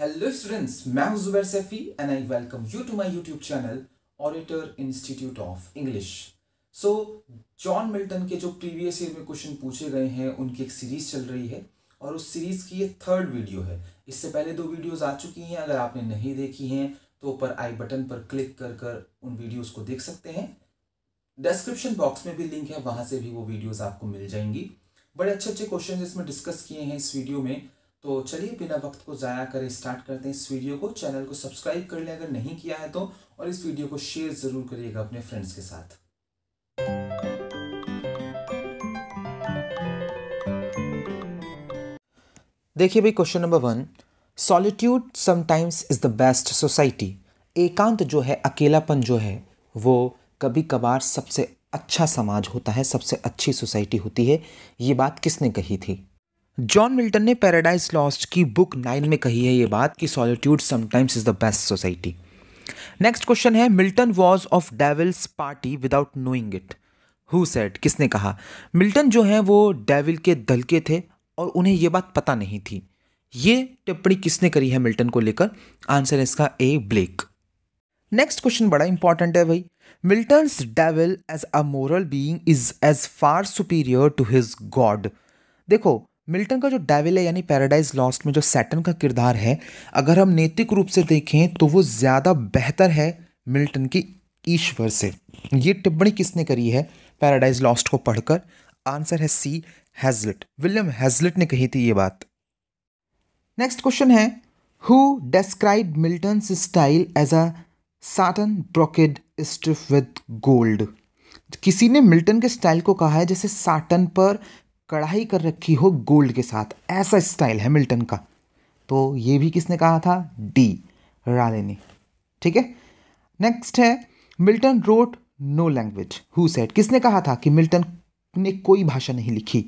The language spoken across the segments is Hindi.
हेलो स्टूडेंट्स मैं हूं Zubair Saifi and I welcome you to my YouTube channel Auditor Institute of English so John Milton के जो प्रीवियस ईयर में क्वेश्चन पूछे गए हैं उनकी एक सीरीज चल रही है और उस सीरीज की ये थर्ड वीडियो है इससे पहले दो वीडियोस आ चुकी हैं अगर आपने नहीं देखी हैं तो ऊपर आई बटन पर क्लिक कर कर उन वीडियोज़ को देख सकते हैं डिस्क्रिप्शन बॉक्स में भी लिंक है वहाँ से भी वो वीडियोज़ आपको मिल जाएंगी बड़े अच्छे अच्छे क्वेश्चन इसमें डिस्कस किए हैं इस वीडियो में तो चलिए बिना वक्त को ज़ाया करें स्टार्ट करते हैं इस वीडियो को चैनल को सब्सक्राइब कर लें अगर नहीं किया है तो और इस वीडियो को शेयर ज़रूर करिएगा अपने फ्रेंड्स के साथ देखिए भाई question number one solitude sometimes is the best society एकांत जो है अकेलापन जो है वो कभी कभार सबसे अच्छा समाज होता है सबसे अच्छी सोसाइटी होती है ये बात किसने कही थी जॉन मिल्टन ने पैराडाइज लॉस्ट की बुक नाइन में कही है ये बात कि solitude sometimes is the best society next question है Milton was of devil's party without knowing it who said किसने कहा मिल्टन जो है वो डेविल के दल के थे और उन्हें ये बात पता नहीं थी ये टिप्पणी किसने करी है मिल्टन को लेकर आंसर है इसका ए ब्लेक नेक्स्ट क्वेश्चन बड़ा इंपॉर्टेंट है भाई Milton devil as a moral being is as far superior to his God देखो मिल्टन का जो डेविल है यानी पैराडाइज लॉस्ट में जो सैटन का किरदार है अगर हम नैतिक रूप से देखें तो वो ज़्यादा बेहतर है मिल्टन की ईश्वर से ये टिप्पणी किसने करी है पैराडाइज लॉस्ट को पढ़कर आंसर है सी हेजलट विलियम हेजलट ने कही थी ये बात नेक्स्ट क्वेश्चन है who describe Milton style as a satin brocade stiff with gold किसी ने मिल्टन के स्टाइल को कहा है जैसे साटन पर कढ़ाई कर रखी हो गोल्ड के साथ ऐसा स्टाइल है मिल्टन का तो ये भी किसने कहा था डी राले ने ठीक है नेक्स्ट है Milton wrote no language who said किसने कहा था कि मिल्टन ने कोई भाषा नहीं लिखी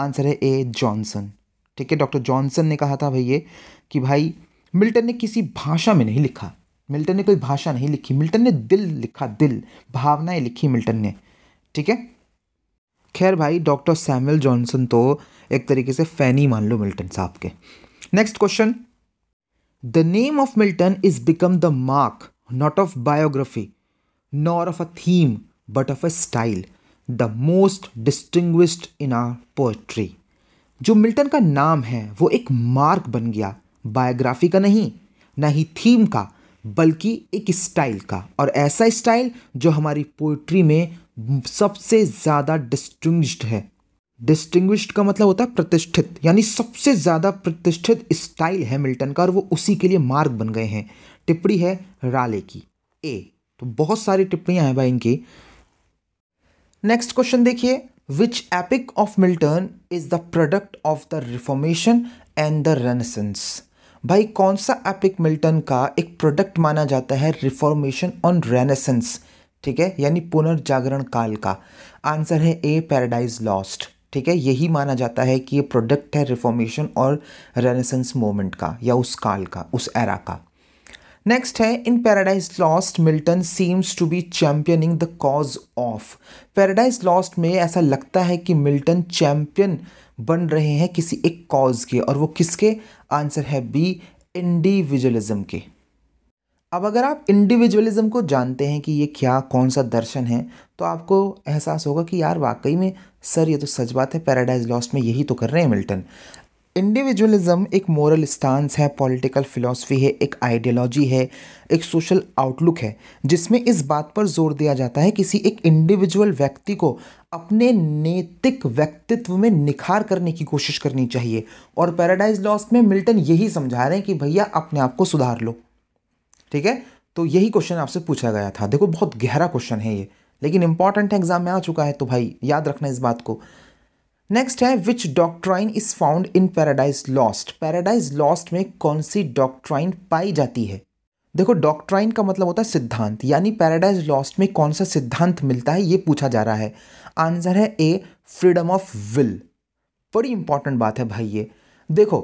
आंसर है ए जॉनसन ठीक है डॉक्टर जॉनसन ने कहा था भाई ये कि भाई मिल्टन ने किसी भाषा में नहीं लिखा मिल्टन ने कोई भाषा नहीं लिखी मिल्टन ने दिल लिखा दिल भावनाएं लिखी मिल्टन ने ठीक है खैर भाई डॉक्टर सैमुअल जॉनसन तो एक तरीके से फैन ही मान लो मिल्टन साहब के next question the name of Milton is become the mark not of biography nor of a theme but of a style the most distinguished in our poetry जो मिल्टन का नाम है वो एक मार्क बन गया बायोग्राफी का नहीं ना ही थीम का बल्कि एक स्टाइल का और ऐसा स्टाइल जो हमारी पोइट्री में सबसे ज़्यादा डिस्टिंग्विश्ड है डिस्टिंग्विश्ड का मतलब होता है प्रतिष्ठित यानी सबसे ज़्यादा प्रतिष्ठित स्टाइल है मिल्टन का और वो उसी के लिए मार्ग बन गए हैं टिप्पणी है राले की ए तो बहुत सारी टिप्पणियाँ हैं भाई इनकी नेक्स्ट क्वेश्चन देखिए which epic of Milton is the product of the Reformation and the Renaissance भाई कौन सा एपिक मिल्टन का एक प्रोडक्ट माना जाता है रिफॉर्मेशन ऑन रेनेसेंस ठीक है यानी पुनर्जागरण काल का आंसर है ए पैराडाइज लॉस्ट ठीक है यही माना जाता है कि ये प्रोडक्ट है रिफॉर्मेशन और रेनेसेंस मोमेंट का या उस काल का उस एरा का नेक्स्ट है in Paradise Lost Milton seems to be championing the cause of Paradise Lost में ऐसा लगता है कि मिल्टन चैम्पियन बन रहे हैं किसी एक कॉज के और वो किसके आंसर है बी इंडिविजुअलिज्म के अब अगर आप इंडिविजुअलिज्म को जानते हैं कि ये क्या कौन सा दर्शन है तो आपको एहसास होगा कि यार वाकई में सर ये तो सच बात है पैराडाइज लॉस्ट में यही तो कर रहे हैं मिल्टन इंडिविजुअलिज्म एक मॉरल स्टांस है पॉलिटिकल फिलॉसफी है एक आइडियोलॉजी है एक सोशल आउटलुक है जिसमें इस बात पर जोर दिया जाता है किसी एक इंडिविजुअल व्यक्ति को अपने नैतिक व्यक्तित्व में निखार करने की कोशिश करनी चाहिए और पैराडाइज लॉस्ट में मिल्टन यही समझा रहे हैं कि भैया अपने आप को सुधार लो ठीक है तो यही क्वेश्चन आपसे पूछा गया था देखो बहुत गहरा क्वेश्चन है ये लेकिन इंपॉर्टेंट है एग्जाम में आ चुका है तो भाई याद रखना इस बात को नेक्स्ट है which doctrine is found in Paradise Lost Paradise Lost में कौन सी डॉक्ट्राइन पाई जाती है देखो डॉक्ट्राइन का मतलब होता है सिद्धांत यानी पैराडाइज लॉस्ट में कौन सा सिद्धांत मिलता है ये पूछा जा रहा है आंसर है ए फ्रीडम ऑफ विल बड़ी इंपॉर्टेंट बात है भाई ये देखो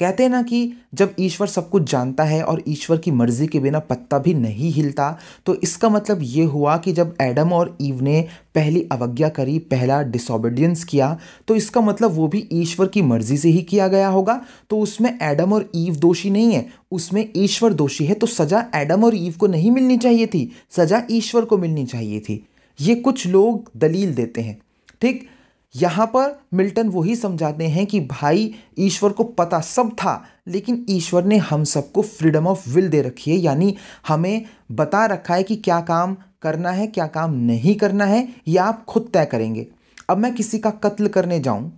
कहते हैं ना कि जब ईश्वर सब कुछ जानता है और ईश्वर की मर्ज़ी के बिना पत्ता भी नहीं हिलता तो इसका मतलब ये हुआ कि जब एडम और ईव ने पहली अवज्ञा करी पहला डिसोबिडियंस किया तो इसका मतलब वो भी ईश्वर की मर्ज़ी से ही किया गया होगा तो उसमें एडम और ईव दोषी नहीं है उसमें ईश्वर दोषी है तो सज़ा एडम और ईव को नहीं मिलनी चाहिए थी सज़ा ईश्वर को मिलनी चाहिए थी ये कुछ लोग दलील देते हैं ठीक यहाँ पर मिल्टन वही समझाते हैं कि भाई ईश्वर को पता सब था लेकिन ईश्वर ने हम सबको फ्रीडम ऑफ विल दे रखी है यानी हमें बता रखा है कि क्या काम करना है क्या काम नहीं करना है यह आप खुद तय करेंगे अब मैं किसी का कत्ल करने जाऊँ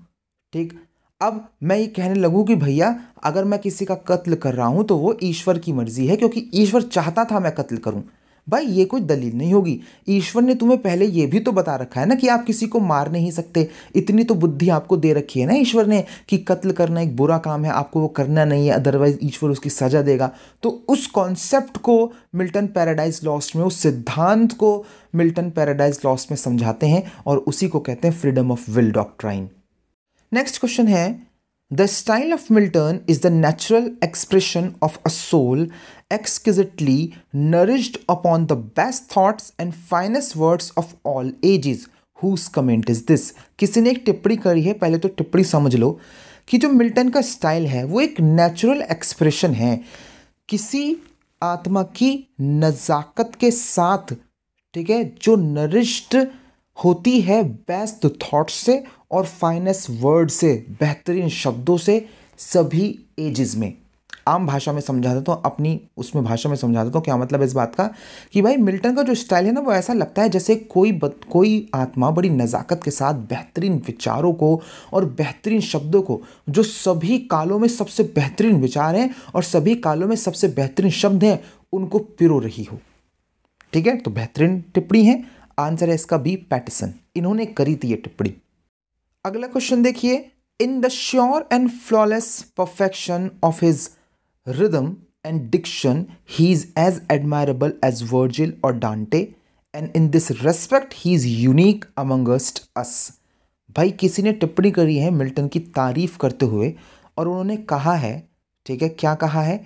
ठीक अब मैं ये कहने लगूँ कि भैया अगर मैं किसी का कत्ल कर रहा हूँ तो वो ईश्वर की मर्ज़ी है क्योंकि ईश्वर चाहता था मैं कत्ल करूँ भाई ये कोई दलील नहीं होगी ईश्वर ने तुम्हें पहले ये भी तो बता रखा है ना कि आप किसी को मार नहीं सकते इतनी तो बुद्धि आपको दे रखी है ना ईश्वर ने कि कत्ल करना एक बुरा काम है आपको वो करना नहीं है अदरवाइज ईश्वर उसकी सजा देगा तो उस कॉन्सेप्ट को मिल्टन पैराडाइज लॉस्ट में उस सिद्धांत को मिल्टन पैराडाइज लॉस्ट में समझाते हैं और उसी को कहते हैं freedom of will doctrine next question है the style of Milton is the natural expression of a soul exquisitely nourished upon the best thoughts and finest words of all ages. Whose comment is this किसी ने एक टिप्पणी करी है पहले तो टिप्पणी समझ लो कि जो मिल्टन का स्टाइल है वो एक नेचुरल एक्सप्रेशन है किसी आत्मा की नज़ाकत के साथ ठीक है जो नरिश्ड होती है बेस्ट थॉट्स से और फाइनेस्ट वर्ड से बेहतरीन शब्दों से सभी एजेस में आम भाषा में समझा देता तो हूँ अपनी उसमें भाषा में समझा देता तो हूँ क्या मतलब इस बात का कि भाई मिल्टन का जो स्टाइल है ना वो ऐसा लगता है जैसे कोई बत, कोई आत्मा बड़ी नज़ाकत के साथ बेहतरीन विचारों को और बेहतरीन शब्दों को जो सभी कालों में सबसे बेहतरीन विचार हैं और सभी कालों में सबसे बेहतरीन शब्द हैं उनको पिरो रही हो ठीक है तो बेहतरीन टिप्पणी है आंसर है इसका बी पैटिसन इन्होंने करी थी ये टिप्पणी अगला क्वेश्चन देखिए in the sure and flawless perfection of his rhythm, and diction, he is as admirable as Virgil or Dante, and in this respect, he is unique amongst us. भाई किसी ने टिप्पणी करी है मिल्टन की तारीफ करते हुए और उन्होंने कहा है ठीक है क्या कहा है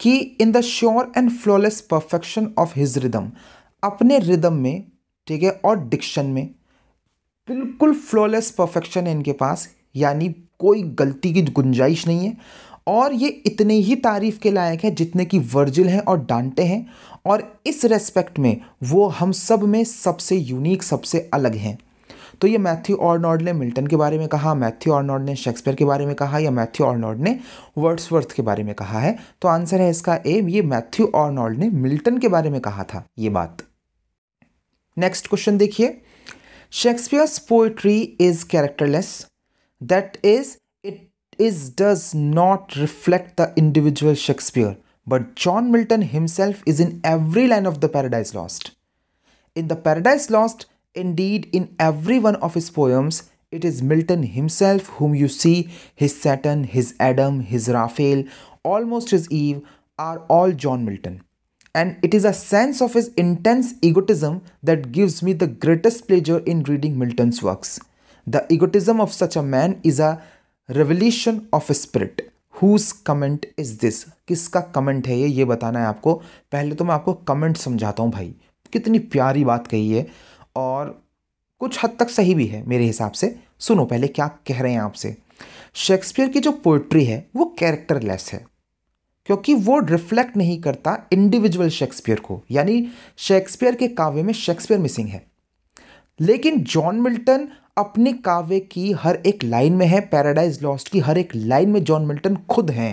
कि in the sure and flawless perfection of his rhythm अपने रिदम में ठीक है और डिक्शन में बिल्कुल फ्लॉलेस परफेक्शन है इनके पास यानी कोई गलती की गुंजाइश नहीं है और ये इतने ही तारीफ़ के लायक है जितने की वर्जिल हैं और डांटे हैं और इस रेस्पेक्ट में वो हम सब में सबसे यूनिक सबसे अलग हैं तो ये मैथ्यू ऑर्नॉर्ड ने मिल्टन के बारे में कहा मैथ्यू ऑर्नॉर्ड ने शेक्सपियर के बारे में कहा या मैथ्यू ऑर्नॉर्ड ने वर्ड्सवर्थ के बारे में कहा है तो आंसर है इसका ए ये मैथ्यू ऑर्नॉल्ड ने मिल्टन के बारे में कहा था ये बात नेक्स्ट क्वेश्चन देखिए Shakespeare's poetry is characterless that is is does not reflect the individual Shakespeare, but John Milton himself is in every line of the Paradise Lost. In the Paradise Lost, indeed in every one of his poems, it is Milton himself whom you see, his Saturn, his Adam, his Raphael, almost his Eve are all John Milton. And it is a sense of his intense egotism that gives me the greatest pleasure in reading Milton's works. The egotism of such a man is a revolution of spirit whose comment is this किसका कमेंट है ये ये बताना है आपको पहले तो मैं आपको कमेंट समझाता हूँ भाई कितनी प्यारी बात कही है और कुछ हद तक सही भी है मेरे हिसाब से सुनो पहले क्या कह रहे हैं आपसे शेक्सपियर की जो पोइट्री है वो लेस है क्योंकि वो रिफ्लेक्ट नहीं करता इंडिविजुअल शेक्सपियर को यानी शेक्सपियर के काव्य में शेक्सपियर मिसिंग है लेकिन जॉन मिल्टन अपने काव्य की हर एक लाइन में है पैराडाइज लॉस्ट की हर एक लाइन में जॉन मिल्टन खुद हैं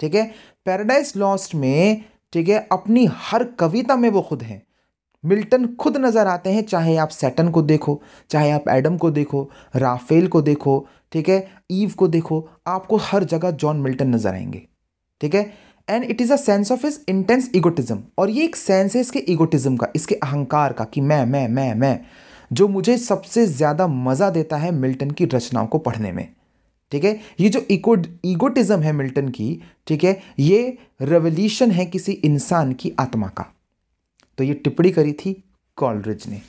ठीक है पैराडाइज लॉस्ट में ठीक है अपनी हर कविता में वो खुद हैं मिल्टन खुद नज़र आते हैं चाहे आप सेटन को देखो चाहे आप एडम को देखो राफेल को देखो ठीक है ईव को देखो आपको हर जगह जॉन मिल्टन नज़र आएंगे ठीक है and it is a sense of is intense egotism और ये एक सेंस है इसके इगोटिज्म का इसके अहंकार का कि मैं मैं मैं मैं जो मुझे सबसे ज़्यादा मज़ा देता है मिल्टन की रचनाओं को पढ़ने में ठीक है ये जो इको इगोटिज़म है मिल्टन की ठीक है ये रेवल्यूशन है किसी इंसान की आत्मा का तो ये टिप्पणी करी थी कॉलरिज ने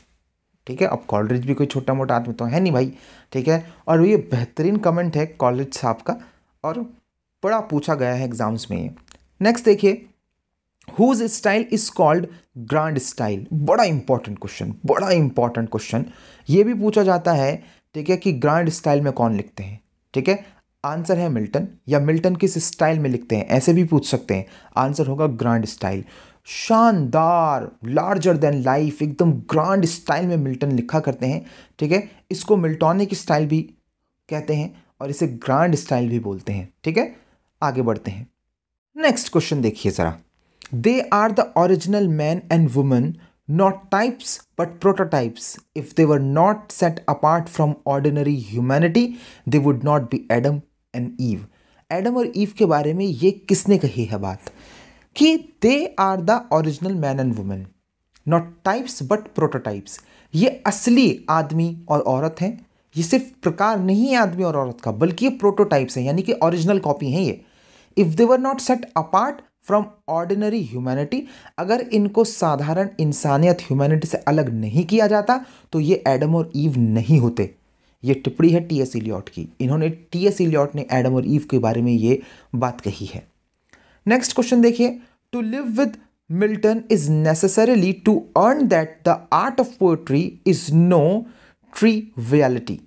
ठीक है अब कॉलरिज भी कोई छोटा मोटा आदमी तो है नहीं भाई ठीक है और ये बेहतरीन कमेंट है कॉलरिज साहब का और बड़ा पूछा गया है एग्ज़ाम्स में ये नेक्स्ट देखिए whose style is called grand style बड़ा इंपॉर्टेंट क्वेश्चन बड़ा इंपॉर्टेंट क्वेश्चन ये भी पूछा जाता है ठीक है कि ग्रांड स्टाइल में कौन लिखते हैं ठीक है आंसर है मिल्टन या मिल्टन किस स्टाइल में लिखते हैं ऐसे भी पूछ सकते हैं आंसर होगा ग्रांड स्टाइल शानदार लार्जर देन लाइफ एकदम ग्रांड स्टाइल में मिल्टन लिखा करते हैं ठीक है इसको मिल्टॉनिक स्टाइल भी कहते हैं और इसे ग्रांड स्टाइल भी बोलते हैं ठीक है आगे बढ़ते हैं नेक्स्ट क्वेश्चन देखिए ज़रा They are the original men and women, not types but prototypes. If they were not set apart from ordinary humanity, they would not be Adam and Eve. Adam और ईव के बारे में ये किसने कही है बात कि they are the original man and women not types but prototypes ये असली आदमी और औरत हैं ये सिर्फ प्रकार नहीं है आदमी और औरत का बल्कि ये प्रोटोटाइप्स हैं यानी कि ओरिजिनल कॉपी हैं ये if they were not set apart from ordinary humanity अगर इनको साधारण इंसानियत ह्यूमैनिटी से अलग नहीं किया जाता तो ये एडम और ईव नहीं होते ये टिप्पणी है टी एस इलियॉट की इन्होंने टी एस इलियॉट ने एडम और ईव के बारे में ये बात कही है नेक्स्ट क्वेश्चन देखिए to live with Milton is necessarily to earn that the art of poetry is no triviality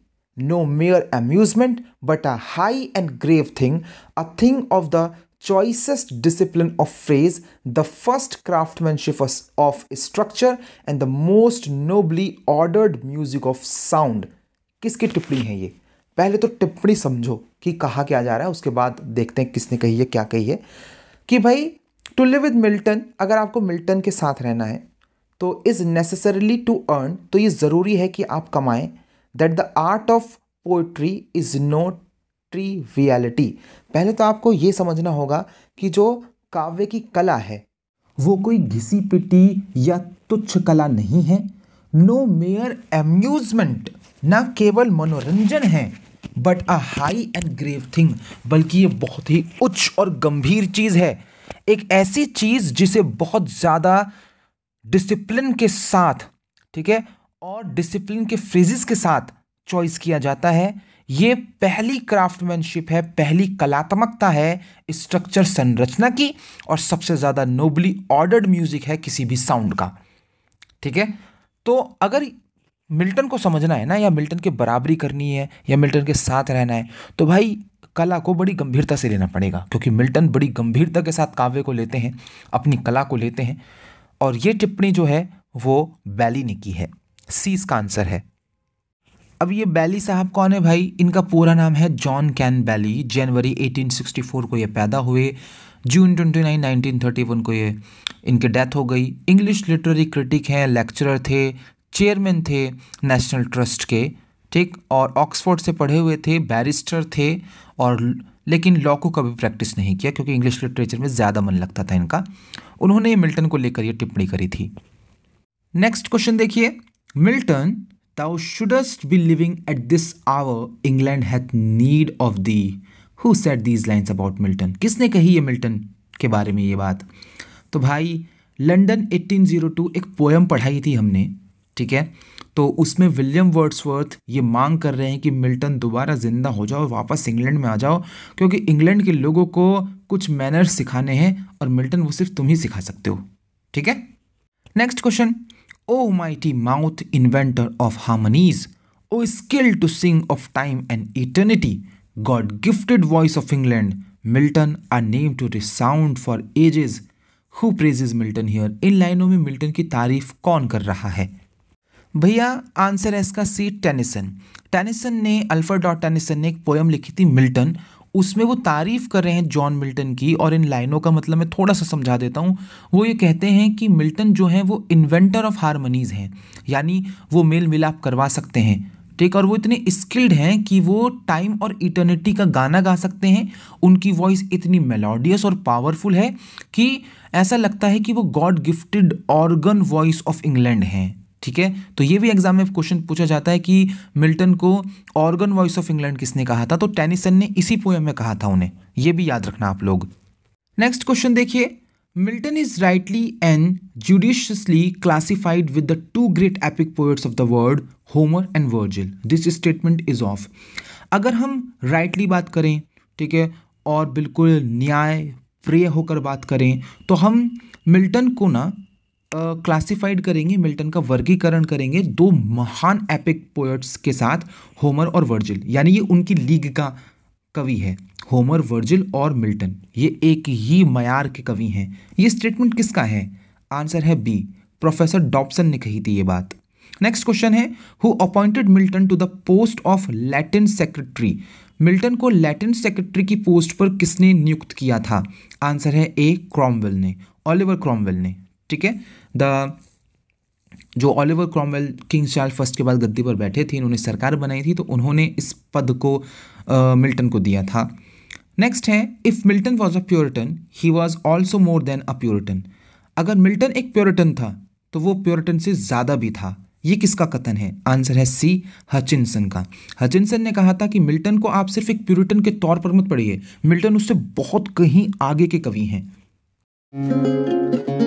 no mere amusement but a high and grave thing a thing of the choicest discipline of phrase, the first craftsmanship of structure, and the most nobly ordered music of sound. किसकी टिप्पणी है ये पहले तो टिप्पणी समझो कि कहा क्या जा रहा है उसके बाद देखते हैं किसने कही है क्या कही है कि भाई टू लिव विद मिल्टन अगर आपको मिल्टन के साथ रहना है तो इज़ नेसेसरली टू अर्न तो ये ज़रूरी है कि आप कमाएं that the art of poetry is not triviality पहले तो आपको ये समझना होगा कि जो काव्य की कला है वो कोई घिसी पिटी या तुच्छ कला नहीं है नो मेयर एम्यूजमेंट ना केवल मनोरंजन है but a high and grave thing बल्कि ये बहुत ही उच्च और गंभीर चीज़ है एक ऐसी चीज़ जिसे बहुत ज़्यादा डिसिप्लिन के साथ ठीक है और डिसिप्लिन के फ्रेजिस के साथ चॉइस किया जाता है ये पहली क्राफ्टमैनशिप है पहली कलात्मकता है स्ट्रक्चर संरचना की और सबसे ज़्यादा नोबली ऑर्डर्ड म्यूजिक है किसी भी साउंड का ठीक है तो अगर मिल्टन को समझना है ना या मिल्टन के बराबरी करनी है या मिल्टन के साथ रहना है तो भाई कला को बड़ी गंभीरता से लेना पड़ेगा क्योंकि मिल्टन बड़ी गंभीरता के साथ काव्य को लेते हैं अपनी कला को लेते हैं और ये टिप्पणी जो है वो बैली ने की है सी इसका आंसर है अब ये बैली साहब कौन है भाई इनका पूरा नाम है जॉन कैन बैली जनवरी 1864 को ये पैदा हुए जून 29 1931 को ये इनकी डेथ हो गई इंग्लिश लिटरेरी क्रिटिक हैं लेक्चरर थे चेयरमैन थे नेशनल ट्रस्ट के ठीक और ऑक्सफोर्ड से पढ़े हुए थे बैरिस्टर थे और लेकिन लॉ को कभी प्रैक्टिस नहीं किया क्योंकि इंग्लिश लिटरेचर में ज़्यादा मन लगता था इनका उन्होंने मिल्टन को लेकर ये टिप्पणी करी थी नेक्स्ट क्वेश्चन देखिए Milton Thou shouldest be living at this hour. England hath need of thee. Who said these lines about Milton? किसने कही ये मिल्टन के बारे में ये बात तो भाई लंदन 1802 एक पोएम पढ़ाई थी हमने ठीक है तो उसमें विलियम वर्ड्सवर्थ ये मांग कर रहे हैं कि मिल्टन दोबारा ज़िंदा हो जाओ वापस इंग्लैंड में आ जाओ क्योंकि इंग्लैंड के लोगों को कुछ मैनर्स सिखाने हैं और मिल्टन वो सिर्फ तुम ही सिखा सकते हो ठीक है next question O mighty mouth inventor of harmonies O skill to sing of time and eternity God gifted voice of England Milton our name to sound for ages who is Milton here in लाइनों में मिल्टन की तारीफ कौन कर रहा है भैया आंसर है इसका सी टेनिसन टेनिसन ने अल्फर डॉट टेनिसन ने एक पोयम लिखी थी मिल्टन उसमें वो तारीफ़ कर रहे हैं जॉन मिल्टन की और इन लाइनों का मतलब मैं थोड़ा सा समझा देता हूँ वो ये कहते हैं कि मिल्टन जो हैं वो इन्वेंटर ऑफ हारमोनीज़ हैं यानी वो मेल मिलाप करवा सकते हैं ठीक और वो इतने स्किल्ड हैं कि वो टाइम और इटर्निटी का गाना गा सकते हैं उनकी वॉइस इतनी मेलोडियस और पावरफुल है कि ऐसा लगता है कि वो God gifted organ voice of England हैं ठीक है तो ये भी एग्जाम में क्वेश्चन पूछा जाता है कि मिल्टन को ऑर्गन वॉइस ऑफ इंग्लैंड किसने कहा था तो टेनिसन ने इसी पोएम में कहा था उन्हें ये भी याद रखना आप लोग नेक्स्ट क्वेश्चन देखिए Milton is rightly and judiciously classified with the two great epic poets of the world Homer and Virgil this statement is of अगर हम राइटली बात करें ठीक है और बिल्कुल न्याय प्रिय होकर बात करें तो हम मिल्टन को ना क्लासिफाइड करेंगे मिल्टन का वर्गीकरण करेंगे दो महान एपिक पोएट्स के साथ होमर और वर्जिल यानी ये उनकी लीग का कवि है होमर वर्जिल और मिल्टन ये एक ही मयार के कवि हैं ये स्टेटमेंट किसका है आंसर है बी प्रोफेसर डॉपसन ने कही थी ये बात नेक्स्ट क्वेश्चन है who appointed Milton to the post of Latin secretary Milton को लैटिन सेक्रेटरी की पोस्ट पर किसने नियुक्त किया था आंसर है ए क्रॉमवेल ने ऑलिवर क्रॉमवेल ने ठीक है द जो Oliver Cromwell king Charles first के बाद गद्दी पर बैठे थे इन्होंने सरकार बनाई थी तो उन्होंने इस पद को मिल्टन को दिया था नेक्स्ट है if Milton was a Puritan he was also more than a Puritan अगर मिल्टन एक प्योरिटन था तो वो प्योरिटन से ज़्यादा भी था ये किसका कथन है आंसर है सी हचिनसन का हचिनसन ने कहा था कि मिल्टन को आप सिर्फ एक प्यूरिटन के तौर पर मत पढ़िए मिल्टन उससे बहुत कहीं आगे के कवि हैं